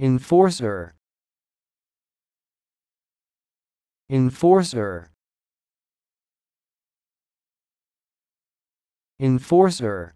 enforcer enforcer enforcer